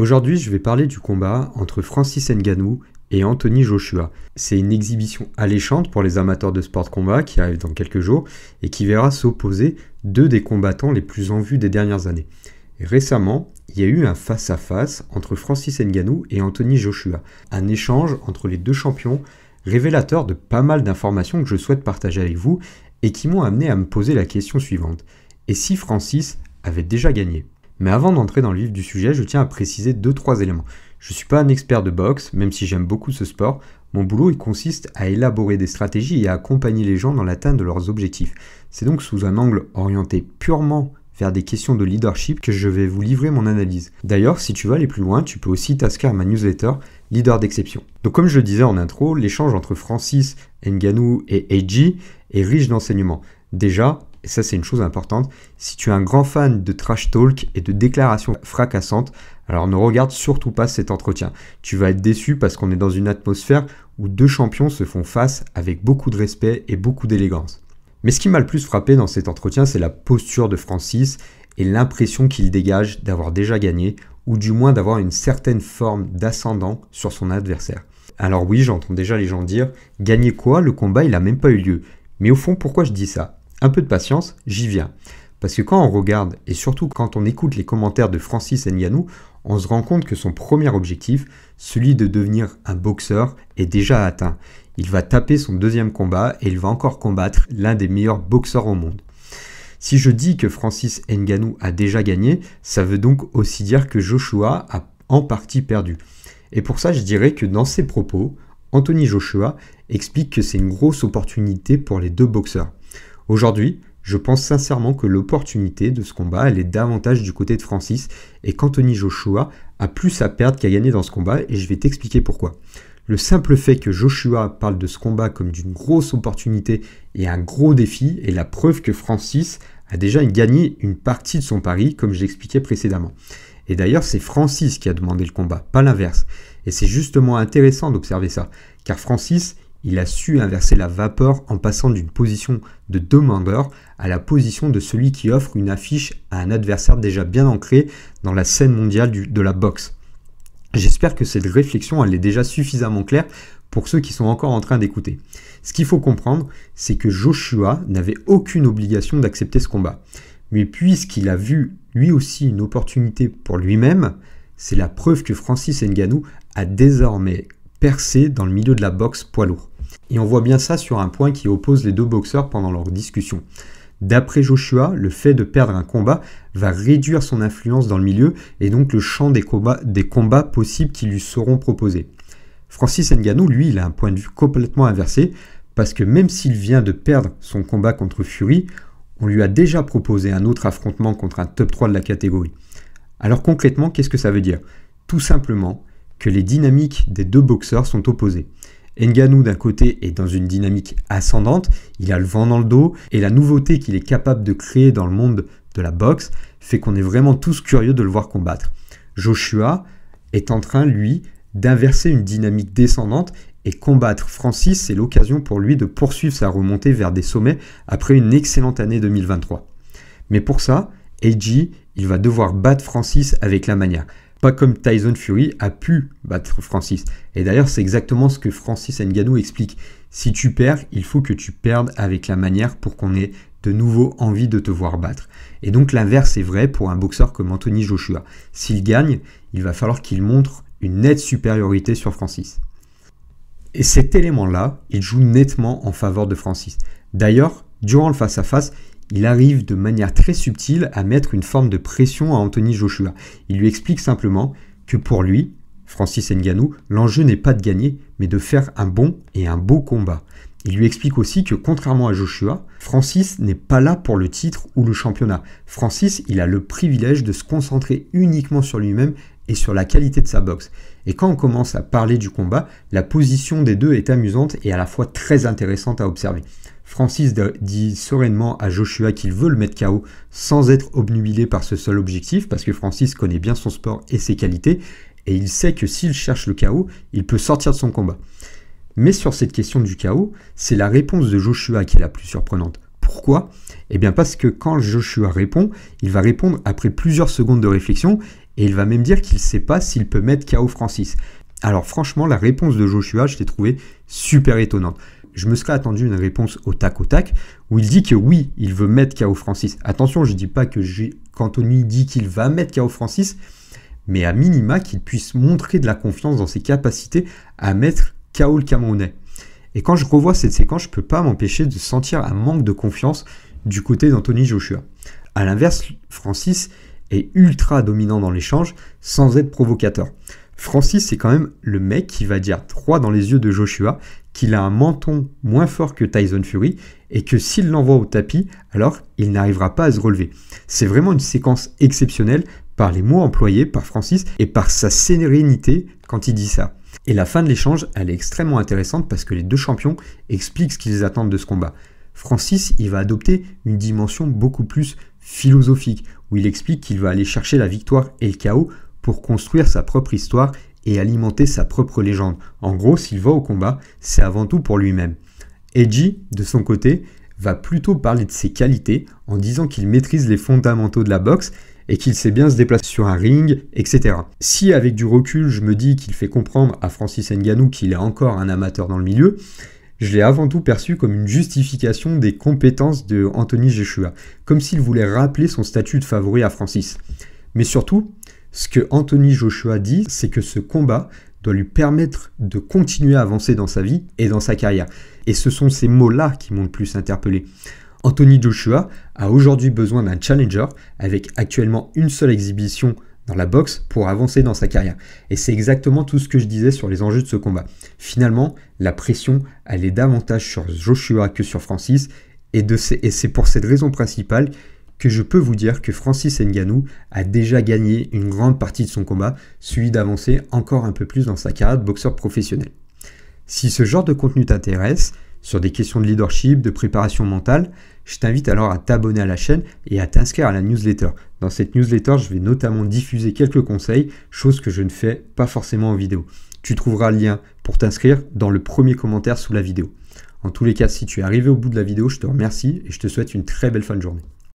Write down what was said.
Aujourd'hui, je vais parler du combat entre Francis Nganou et Anthony Joshua. C'est une exhibition alléchante pour les amateurs de sport de combat qui arrive dans quelques jours et qui verra s'opposer deux des combattants les plus en vue des dernières années. Récemment, il y a eu un face-à-face entre Francis Nganou et Anthony Joshua, un échange entre les deux champions révélateur de pas mal d'informations que je souhaite partager avec vous et qui m'ont amené à me poser la question suivante. Et si Francis avait déjà gagné mais avant d'entrer dans le vif du sujet, je tiens à préciser 2-3 éléments. Je ne suis pas un expert de boxe, même si j'aime beaucoup ce sport. Mon boulot, il consiste à élaborer des stratégies et à accompagner les gens dans l'atteinte de leurs objectifs. C'est donc sous un angle orienté purement vers des questions de leadership que je vais vous livrer mon analyse. D'ailleurs, si tu veux aller plus loin, tu peux aussi t'inscrire à ma newsletter Leader d'exception. Donc comme je le disais en intro, l'échange entre Francis Nganou et Eiji est riche d'enseignements. Déjà, et ça c'est une chose importante, si tu es un grand fan de trash talk et de déclarations fracassantes, alors ne regarde surtout pas cet entretien. Tu vas être déçu parce qu'on est dans une atmosphère où deux champions se font face avec beaucoup de respect et beaucoup d'élégance. Mais ce qui m'a le plus frappé dans cet entretien, c'est la posture de Francis et l'impression qu'il dégage d'avoir déjà gagné, ou du moins d'avoir une certaine forme d'ascendant sur son adversaire. Alors oui, j'entends déjà les gens dire, gagner quoi Le combat, il n'a même pas eu lieu. Mais au fond, pourquoi je dis ça un peu de patience, j'y viens. Parce que quand on regarde, et surtout quand on écoute les commentaires de Francis Nganou, on se rend compte que son premier objectif, celui de devenir un boxeur, est déjà atteint. Il va taper son deuxième combat et il va encore combattre l'un des meilleurs boxeurs au monde. Si je dis que Francis Nganou a déjà gagné, ça veut donc aussi dire que Joshua a en partie perdu. Et pour ça, je dirais que dans ses propos, Anthony Joshua explique que c'est une grosse opportunité pour les deux boxeurs. Aujourd'hui, je pense sincèrement que l'opportunité de ce combat, elle est davantage du côté de Francis et qu'Anthony Joshua a plus à perdre qu'à gagner dans ce combat et je vais t'expliquer pourquoi. Le simple fait que Joshua parle de ce combat comme d'une grosse opportunité et un gros défi est la preuve que Francis a déjà gagné une partie de son pari, comme je l'expliquais précédemment. Et d'ailleurs, c'est Francis qui a demandé le combat, pas l'inverse. Et c'est justement intéressant d'observer ça, car Francis, il a su inverser la vapeur en passant d'une position de demandeur à la position de celui qui offre une affiche à un adversaire déjà bien ancré dans la scène mondiale de la boxe. J'espère que cette réflexion elle est déjà suffisamment claire pour ceux qui sont encore en train d'écouter. Ce qu'il faut comprendre, c'est que Joshua n'avait aucune obligation d'accepter ce combat. Mais puisqu'il a vu lui aussi une opportunité pour lui-même, c'est la preuve que Francis Ngannou a désormais percé dans le milieu de la boxe poids lourd. Et on voit bien ça sur un point qui oppose les deux boxeurs pendant leur discussion. D'après Joshua, le fait de perdre un combat va réduire son influence dans le milieu et donc le champ des combats, possibles qui lui seront proposés. Francis Ngannou, lui, il a un point de vue complètement inversé parce que même s'il vient de perdre son combat contre Fury, on lui a déjà proposé un autre affrontement contre un top 3 de la catégorie. Alors concrètement, qu'est-ce que ça veut dire Tout simplement que les dynamiques des deux boxeurs sont opposées. Nganou d'un côté est dans une dynamique ascendante, il a le vent dans le dos et la nouveauté qu'il est capable de créer dans le monde de la boxe fait qu'on est vraiment tous curieux de le voir combattre. Joshua est en train, lui, d'inverser une dynamique descendante et combattre Francis, c'est l'occasion pour lui de poursuivre sa remontée vers des sommets après une excellente année 2023. Mais pour ça, Eiji, il va devoir battre Francis avec la mania pas comme Tyson Fury a pu battre Francis. Et d'ailleurs, c'est exactement ce que Francis Ngannou explique. Si tu perds, il faut que tu perdes avec la manière pour qu'on ait de nouveau envie de te voir battre. Et donc l'inverse est vrai pour un boxeur comme Anthony Joshua. S'il gagne, il va falloir qu'il montre une nette supériorité sur Francis. Et cet élément-là, il joue nettement en faveur de Francis. D'ailleurs, durant le face-à-face, -face, il arrive de manière très subtile à mettre une forme de pression à Anthony Joshua. Il lui explique simplement que pour lui, Francis Ngannou, l'enjeu n'est pas de gagner, mais de faire un bon et un beau combat. Il lui explique aussi que contrairement à Joshua, Francis n'est pas là pour le titre ou le championnat. Francis, il a le privilège de se concentrer uniquement sur lui-même et sur la qualité de sa boxe. Et quand on commence à parler du combat, la position des deux est amusante et à la fois très intéressante à observer. Francis dit sereinement à Joshua qu'il veut le mettre KO sans être obnubilé par ce seul objectif, parce que Francis connaît bien son sport et ses qualités, et il sait que s'il cherche le KO, il peut sortir de son combat. Mais sur cette question du KO, c'est la réponse de Joshua qui est la plus surprenante. Pourquoi Eh bien parce que quand Joshua répond, il va répondre après plusieurs secondes de réflexion, et il va même dire qu'il ne sait pas s'il peut mettre KO Francis. Alors franchement, la réponse de Joshua, je l'ai trouvée super étonnante je me serais attendu une réponse au tac au tac, où il dit que oui, il veut mettre KO Francis. Attention, je ne dis pas que qu'Anthony dit qu'il va mettre KO Francis, mais à minima qu'il puisse montrer de la confiance dans ses capacités à mettre KO le Camerounais. Et quand je revois cette séquence, je ne peux pas m'empêcher de sentir un manque de confiance du côté d'Anthony Joshua. A l'inverse, Francis est ultra dominant dans l'échange sans être provocateur. Francis, c'est quand même le mec qui va dire droit dans les yeux de Joshua qu'il a un menton moins fort que Tyson Fury et que s'il l'envoie au tapis, alors il n'arrivera pas à se relever. C'est vraiment une séquence exceptionnelle par les mots employés par Francis et par sa sérénité quand il dit ça. Et la fin de l'échange, elle est extrêmement intéressante parce que les deux champions expliquent ce qu'ils attendent de ce combat. Francis, il va adopter une dimension beaucoup plus philosophique, où il explique qu'il va aller chercher la victoire et le chaos pour construire sa propre histoire et alimenter sa propre légende. En gros, s'il va au combat, c'est avant tout pour lui-même. Edgy, de son côté, va plutôt parler de ses qualités en disant qu'il maîtrise les fondamentaux de la boxe et qu'il sait bien se déplacer sur un ring, etc. Si avec du recul je me dis qu'il fait comprendre à Francis Nganou qu'il est encore un amateur dans le milieu, je l'ai avant tout perçu comme une justification des compétences de Anthony Jeshua, comme s'il voulait rappeler son statut de favori à Francis. Mais surtout, ce que Anthony Joshua dit, c'est que ce combat doit lui permettre de continuer à avancer dans sa vie et dans sa carrière. Et ce sont ces mots-là qui m'ont le plus interpellé. Anthony Joshua a aujourd'hui besoin d'un challenger avec actuellement une seule exhibition dans la boxe pour avancer dans sa carrière. Et c'est exactement tout ce que je disais sur les enjeux de ce combat. Finalement, la pression allait davantage sur Joshua que sur Francis, et, et c'est pour cette raison principale que je peux vous dire que Francis Nganou a déjà gagné une grande partie de son combat, suivi d'avancer encore un peu plus dans sa carrière de boxeur professionnel. Si ce genre de contenu t'intéresse, sur des questions de leadership, de préparation mentale, je t'invite alors à t'abonner à la chaîne et à t'inscrire à la newsletter. Dans cette newsletter, je vais notamment diffuser quelques conseils, chose que je ne fais pas forcément en vidéo. Tu trouveras le lien pour t'inscrire dans le premier commentaire sous la vidéo. En tous les cas, si tu es arrivé au bout de la vidéo, je te remercie et je te souhaite une très belle fin de journée.